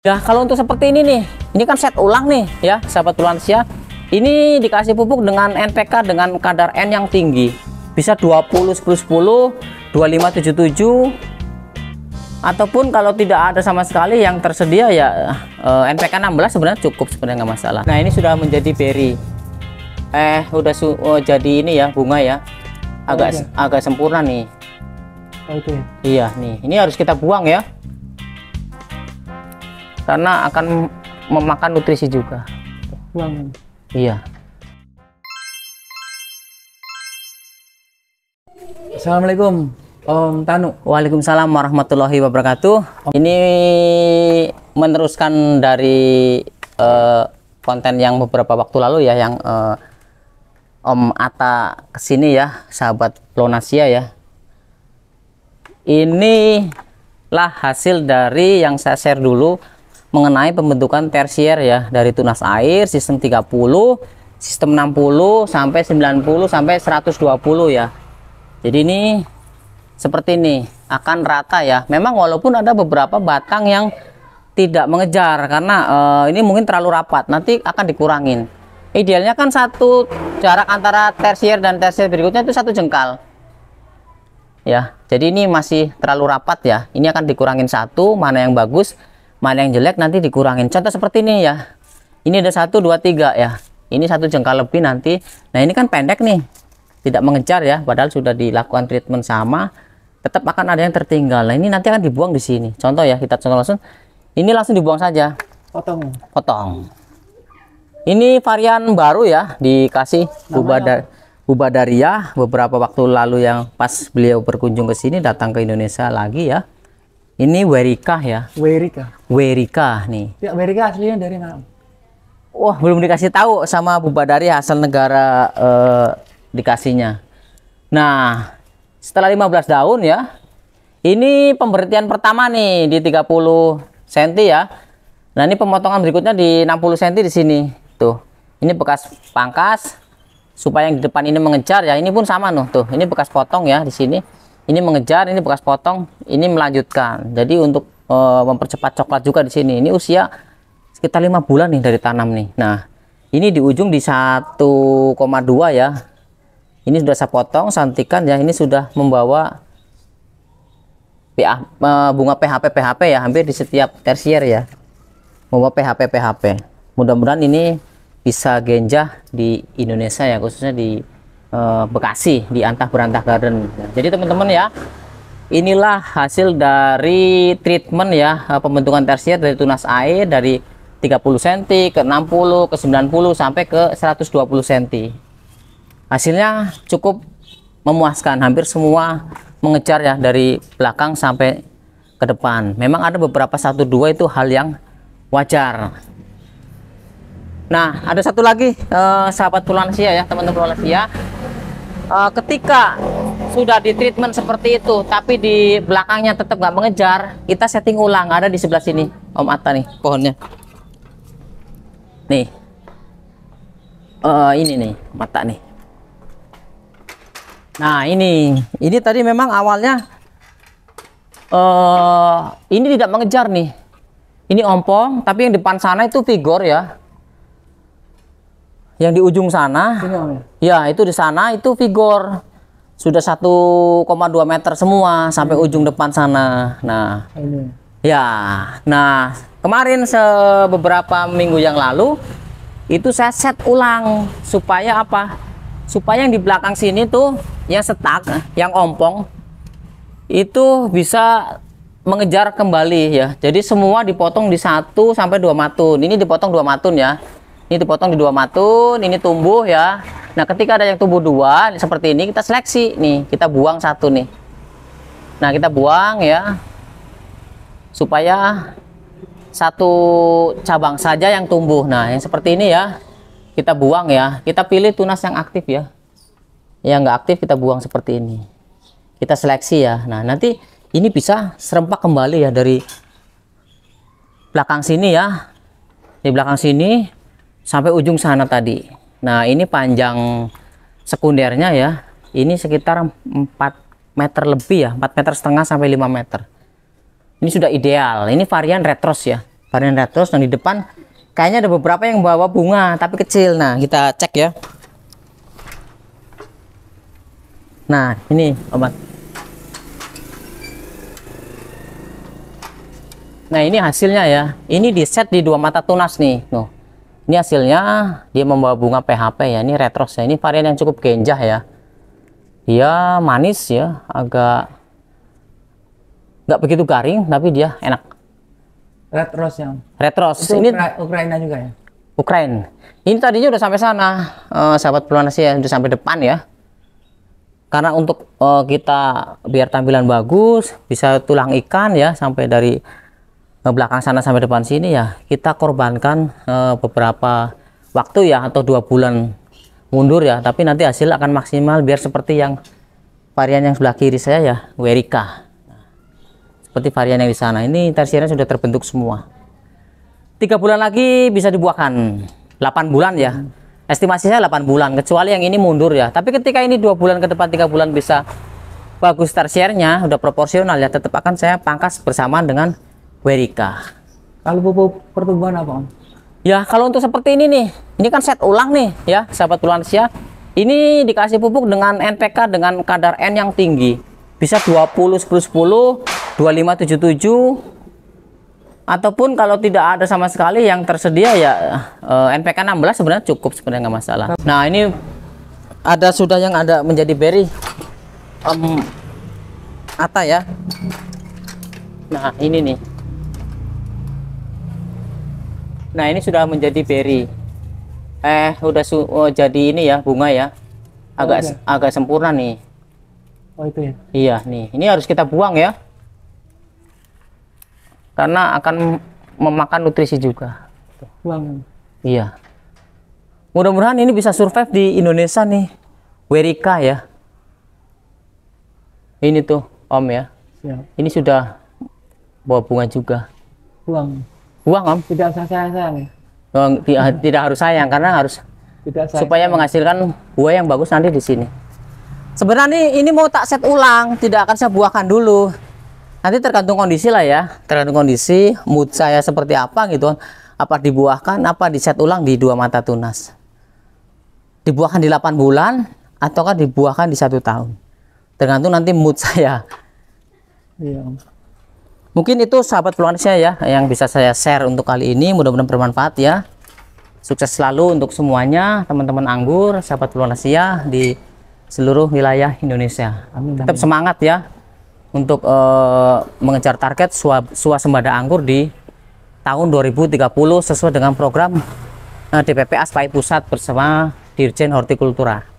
Ya kalau untuk seperti ini nih, ini kan set ulang nih ya, sahabat lansia. Ini dikasih pupuk dengan NPK dengan kadar N yang tinggi. Bisa 20 10 10, tujuh, ataupun kalau tidak ada sama sekali yang tersedia ya eh, NPK 16 sebenarnya cukup sebenarnya nggak masalah. Nah, ini sudah menjadi berry. Eh, udah oh, jadi ini ya bunga ya. Agak oh, iya. agak sempurna nih. Oh, itu ya. Iya, nih. Ini harus kita buang ya. Karena akan memakan nutrisi juga. Buangan. Iya. Assalamualaikum Om Tanu. Waalaikumsalam warahmatullahi wabarakatuh. Om. Ini meneruskan dari uh, konten yang beberapa waktu lalu ya yang uh, Om Ata kesini ya, sahabat Plonasia ya. Inilah hasil dari yang saya share dulu mengenai pembentukan tersier ya dari tunas air sistem 30 sistem 60 sampai 90 sampai 120 ya jadi ini seperti ini akan rata ya memang walaupun ada beberapa batang yang tidak mengejar karena e, ini mungkin terlalu rapat nanti akan dikurangin idealnya kan satu jarak antara tersier dan tersier berikutnya itu satu jengkal ya jadi ini masih terlalu rapat ya ini akan dikurangin satu mana yang bagus mana yang jelek nanti dikurangin contoh seperti ini ya ini ada satu dua tiga ya ini satu jengkal lebih nanti nah ini kan pendek nih tidak mengejar ya padahal sudah dilakukan treatment sama tetap akan ada yang tertinggal nah ini nanti akan dibuang di sini contoh ya kita contoh langsung ini langsung dibuang saja potong potong ini varian baru ya dikasih bubadar bubadaria beberapa waktu lalu yang pas beliau berkunjung ke sini datang ke Indonesia lagi ya ini Werika ya? Werika. Werika nih. Ya, Werika aslinya dari mana? Wah, belum dikasih tahu sama Bu Badari asal negara eh, dikasihnya. Nah, setelah 15 daun ya, ini pemberhentian pertama nih di 30 cm ya. Nah, ini pemotongan berikutnya di 60 cm di sini. Tuh. Ini bekas pangkas supaya yang di depan ini mengejar ya. Ini pun sama noh tuh. Ini bekas potong ya di sini ini mengejar ini bekas potong ini melanjutkan jadi untuk e, mempercepat coklat juga di sini ini usia sekitar lima bulan nih dari tanam nih nah ini di ujung di 1,2 ya ini sudah saya potong santikan ya ini sudah membawa PA, e, eh, bunga PHP PHP ya hampir di setiap tersier ya membawa PHP PHP mudah-mudahan ini bisa genjah di Indonesia ya khususnya di Eh, Bekasi di Antah Berantah Garden. Jadi teman-teman ya, inilah hasil dari treatment ya eh, pembentukan tersier dari tunas air e dari 30 cm ke 60 ke 90 sampai ke 120 cm. Hasilnya cukup memuaskan, hampir semua mengejar ya dari belakang sampai ke depan. Memang ada beberapa satu dua itu hal yang wajar. Nah, ada satu lagi eh, sahabat Asia ya, teman-teman lansia uh, ketika sudah di treatment seperti itu tapi di belakangnya tetap nggak mengejar kita setting ulang ada di sebelah sini Om Atta nih pohonnya nih uh, ini nih mata nih nah ini ini tadi memang awalnya uh, ini tidak mengejar nih ini ompong tapi yang depan sana itu figur ya yang di ujung sana Ini ya? ya itu di sana itu figur sudah 1,2 meter semua sampai Ini. Hmm. ujung depan sana nah ini ya nah kemarin beberapa minggu yang lalu itu saya set ulang supaya apa supaya yang di belakang sini tuh yang setak yang ompong itu bisa mengejar kembali ya jadi semua dipotong di satu sampai dua matun ini dipotong dua matun ya ini dipotong di dua matun ini tumbuh ya nah ketika ada yang tumbuh dua seperti ini kita seleksi nih kita buang satu nih nah kita buang ya supaya satu cabang saja yang tumbuh nah yang seperti ini ya kita buang ya kita pilih tunas yang aktif ya yang nggak aktif kita buang seperti ini kita seleksi ya nah nanti ini bisa serempak kembali ya dari belakang sini ya di belakang sini sampai ujung sana tadi nah ini panjang sekundernya ya ini sekitar 4 meter lebih ya 4 meter setengah sampai 5 meter ini sudah ideal ini varian retros ya varian retros dan di depan kayaknya ada beberapa yang bawa bunga tapi kecil nah kita cek ya nah ini obat Nah ini hasilnya ya. Ini di set di dua mata tunas nih. Tuh ini hasilnya dia membawa bunga PHP ya ini retros ya ini varian yang cukup genjah ya dia manis ya agak nggak begitu garing tapi dia enak retros yang retros Itu ini Ukra Ukraina juga ya Ukraina ini tadinya udah sampai sana uh, sahabat peluanasi ya udah sampai depan ya karena untuk uh, kita biar tampilan bagus bisa tulang ikan ya sampai dari belakang sana sampai depan sini ya kita korbankan eh, beberapa waktu ya atau dua bulan mundur ya tapi nanti hasil akan maksimal biar seperti yang varian yang sebelah kiri saya ya Werika seperti varian yang di sana ini tersiernya sudah terbentuk semua tiga bulan lagi bisa dibuahkan 8 bulan ya estimasi saya 8 bulan kecuali yang ini mundur ya tapi ketika ini dua bulan ke depan tiga bulan bisa bagus tersiernya udah proporsional ya tetap akan saya pangkas bersamaan dengan Werika. Kalau pupuk pertumbuhan apa Om? Ya, kalau untuk seperti ini nih, ini kan set ulang nih ya, sahabat Pulansia. Ini dikasih pupuk dengan NPK dengan kadar N yang tinggi. Bisa 20 10 10, 25 77 ataupun kalau tidak ada sama sekali yang tersedia ya eh, NPK 16 sebenarnya cukup sebenarnya nggak masalah. Nah, ini ada sudah yang ada menjadi berry um, Ata ya. Nah, ini nih. Nah, ini sudah menjadi berry. Eh, udah su oh, jadi ini ya, bunga ya. Oh, agak oh, agak sempurna nih. Oh, itu ya. Iya, nih. Ini harus kita buang ya. Karena akan memakan nutrisi juga. Buang. Iya. Mudah-mudahan ini bisa survive di Indonesia nih. Werika ya. Ini tuh, Om ya. Siap. Ini sudah bawa bunga juga. Buang. Uang om? Tidak usah sayang. Oh, tidak, ah, tidak harus sayang karena harus tidak sayang. supaya menghasilkan buah yang bagus nanti di sini. Sebenarnya ini mau tak set ulang, tidak akan saya buahkan dulu. Nanti tergantung kondisi lah ya, tergantung kondisi mood saya seperti apa gitu Apa dibuahkan, apa di set ulang di dua mata tunas. Dibuahkan di 8 bulan, ataukah dibuahkan di satu tahun. Tergantung nanti mood saya. Iya, Mungkin itu sahabat peluansnya ya yang bisa saya share untuk kali ini. Mudah-mudahan bermanfaat ya. Sukses selalu untuk semuanya teman-teman anggur, sahabat peluansia di seluruh wilayah Indonesia. Amin, Tetap semangat ya untuk uh, mengejar target swasembada anggur di tahun 2030 sesuai dengan program uh, eh, DPP Aspai Pusat bersama Dirjen Hortikultura.